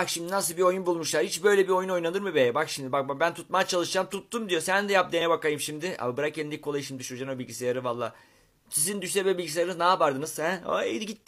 Bak şimdi nasıl bir oyun bulmuşlar. Hiç böyle bir oyun oynanır mı be? Bak şimdi bak ben tutmaya çalışacağım. Tuttum diyor. Sen de yap dene bakayım şimdi. Abi bırak elindeki kolayı şimdi düşüreceksin o bilgisayarı valla. Sizin düşse be bilgisayarınız ne yapardınız? He? Ay gitti.